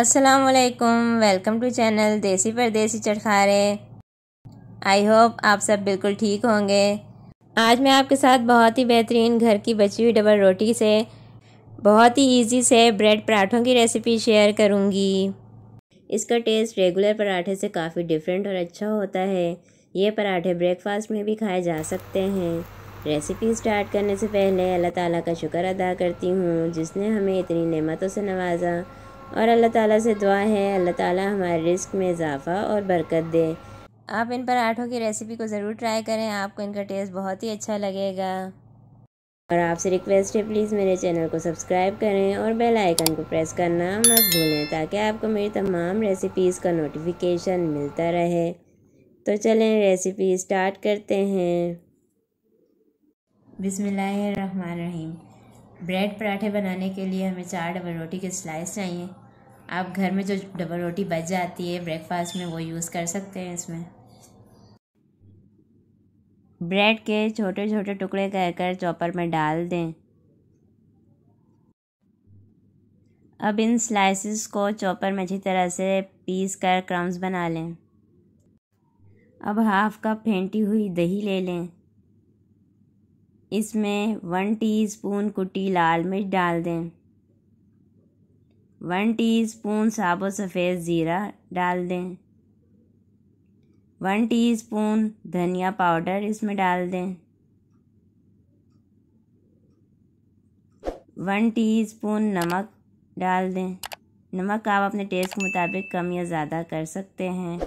अस्सलाम वालेकुम welcome to channel देसी परदेसी चटखारे आई होप आप सब बिल्कुल ठीक होंगे आज मैं आपके साथ बहुत ही बेहतरीन घर की बची हुई डबल रोटी से बहुत ही इजी से ब्रेड पराठों की रेसिपी शेयर करूँगी इसका टेस्ट रेगुलर पराठे से काफ़ी डिफरेंट और अच्छा होता है ये पराठे ब्रेकफास्ट में भी खाए जा सकते हैं रेसिपी स्टार्ट करने से पहले अल्लाह ताला का शुक्र अदा करती हूँ जिसने हमें इतनी नेमतों से नवाजा और अल्लाह ताला से दुआ है अल्लाह ताला हमारे रिस्क में इजाफ़ा और बरकत दे आप इन पराठों की रेसिपी को ज़रूर ट्राई करें आपको इनका टेस्ट बहुत ही अच्छा लगेगा और आपसे रिक्वेस्ट है प्लीज़ मेरे चैनल को सब्सक्राइब करें और बेल आइकन को प्रेस करना मत भूलें ताकि आपको मेरी तमाम रेसिपीज़ का नोटिफिकेशन मिलता रहे तो चलें रेसिपी स्टार्ट करते हैं बिसमीम ब्रेड पराठे बनाने के लिए हमें चार डबल रोटी के स्लाइस चाहिए आप घर में जो डबल रोटी बच जाती है ब्रेकफास्ट में वो यूज़ कर सकते हैं इसमें ब्रेड के छोटे छोटे टुकड़े कर चॉपर में डाल दें अब इन स्लाइसेस को चॉपर में अच्छी तरह से पीस कर क्रम्स बना लें अब हाफ कप फेंटी हुई दही ले लें इसमें वन टीस्पून कुटी लाल मिर्च डाल दें वन टीस्पून साबुत सफ़ेद ज़ीरा डाल दें वन टीस्पून धनिया पाउडर इसमें डाल दें वन टीस्पून नमक डाल दें नमक आप अपने टेस्ट के मुताबिक कम या ज़्यादा कर सकते हैं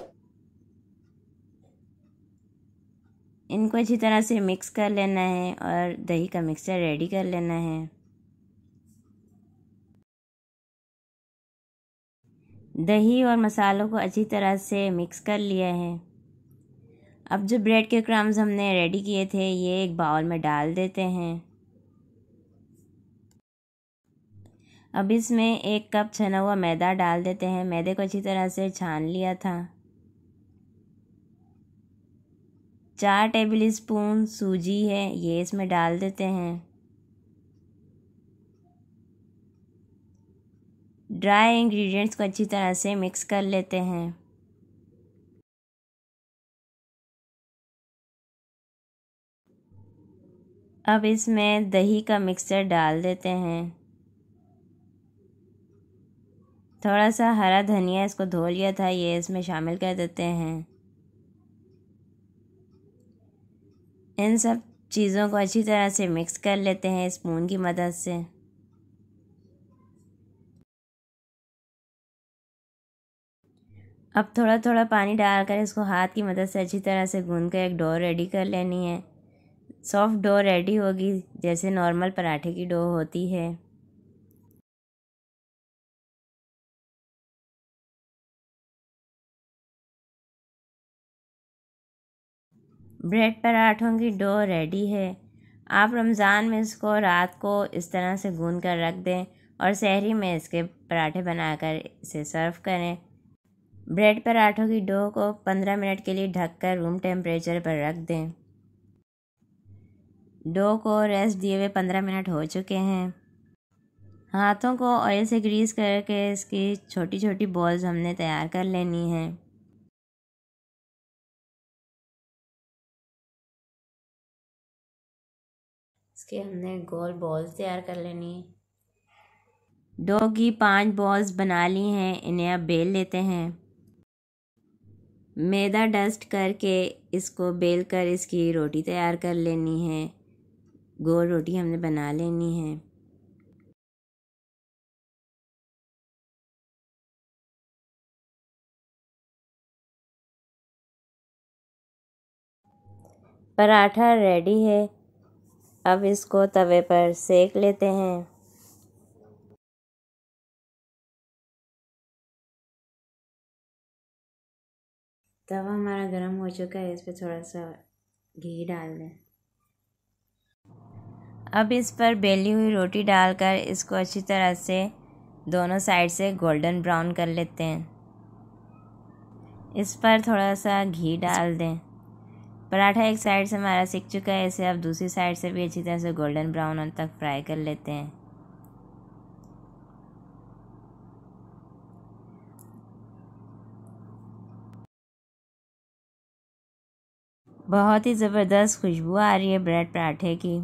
इनको अच्छी तरह से मिक्स कर लेना है और दही का मिक्सचर रेडी कर लेना है दही और मसालों को अच्छी तरह से मिक्स कर लिया है अब जो ब्रेड के क्रम्स हमने रेडी किए थे ये एक बाउल में डाल देते हैं अब इसमें एक कप छना हुआ मैदा डाल देते हैं मैदे को अच्छी तरह से छान लिया था चार टेबल स्पून सूजी है ये इसमें डाल देते हैं ड्राई इंग्रेडिएंट्स को अच्छी तरह से मिक्स कर लेते हैं अब इसमें दही का मिक्सचर डाल देते हैं थोड़ा सा हरा धनिया इसको धो लिया था ये इसमें शामिल कर देते हैं इन सब चीज़ों को अच्छी तरह से मिक्स कर लेते हैं स्पून की मदद से अब थोड़ा थोड़ा पानी डालकर इसको हाथ की मदद से अच्छी तरह से गूंद कर एक डो रेडी कर लेनी है सॉफ्ट डो रेडी होगी जैसे नॉर्मल पराठे की डो होती है ब्रेड पराठों की डो रेडी है आप रमज़ान में इसको रात को इस तरह से गून कर रख दें और शहरी में इसके पराठे बनाकर इसे सर्व करें ब्रेड पराठों की डो को 15 मिनट के लिए ढककर रूम टेम्परेचर पर रख दें डो को रेस्ट दिए हुए 15 मिनट हो चुके हैं हाथों को ऑयल से ग्रीस करके इसकी छोटी छोटी बॉल्स हमने तैयार कर लेनी हैं इसके हमने गोल बॉल्स तैयार कर लेनी है दो की पांच बॉल्स बना ली हैं इन्हें अब बेल लेते हैं मैदा डस्ट करके इसको बेल कर इसकी रोटी तैयार कर लेनी है गोल रोटी हमने बना लेनी है पराठा रेडी है अब इसको तवे पर सेक लेते हैं तवा हमारा गरम हो चुका है इस पर थोड़ा सा घी डाल दें अब इस पर बेली हुई रोटी डालकर इसको अच्छी तरह से दोनों साइड से गोल्डन ब्राउन कर लेते हैं इस पर थोड़ा सा घी डाल दें पराठा एक साइड से हमारा सीख चुका है इसे आप दूसरी साइड से भी अच्छी तरह से गोल्डन ब्राउन होने तक फ्राई कर लेते हैं बहुत ही ज़बरदस्त खुशबू आ रही है ब्रेड पराठे की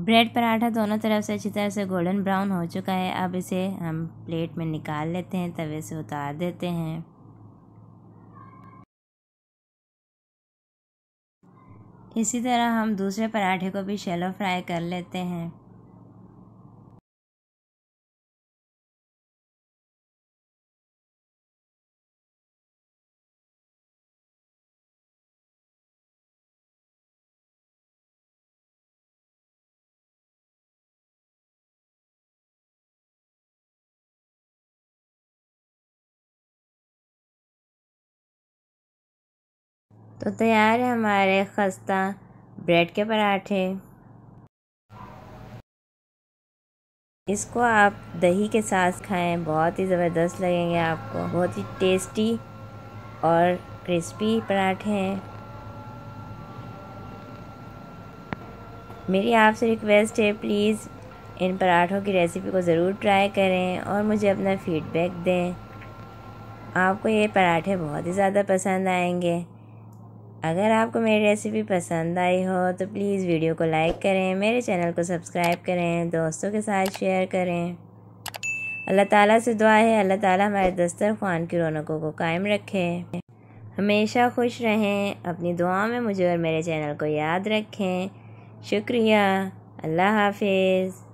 ब्रेड पराठा दोनों तरफ से अच्छी तरह से गोल्डन ब्राउन हो चुका है अब इसे हम प्लेट में निकाल लेते हैं तवे से उतार देते हैं इसी तरह हम दूसरे पराठे को भी शेलो फ्राई कर लेते हैं तो तैयार है हमारे खस्ता ब्रेड के पराठे इसको आप दही के साथ खाएं बहुत ही ज़बरदस्त लगेंगे आपको बहुत ही टेस्टी और क्रिस्पी पराठे हैं मेरी आपसे रिक्वेस्ट है प्लीज़ इन पराठों की रेसिपी को ज़रूर ट्राई करें और मुझे अपना फीडबैक दें आपको ये पराठे बहुत ही ज़्यादा पसंद आएंगे अगर आपको मेरी रेसिपी पसंद आई हो तो प्लीज़ वीडियो को लाइक करें मेरे चैनल को सब्सक्राइब करें दोस्तों के साथ शेयर करें अल्लाह ताला से दुआ है अल्लाह ताला हमारे दस्तर ख़वान की रौनकों को कायम रखे हमेशा खुश रहें अपनी दुआ में मुझे और मेरे चैनल को याद रखें शुक्रिया अल्लाह हाफिज़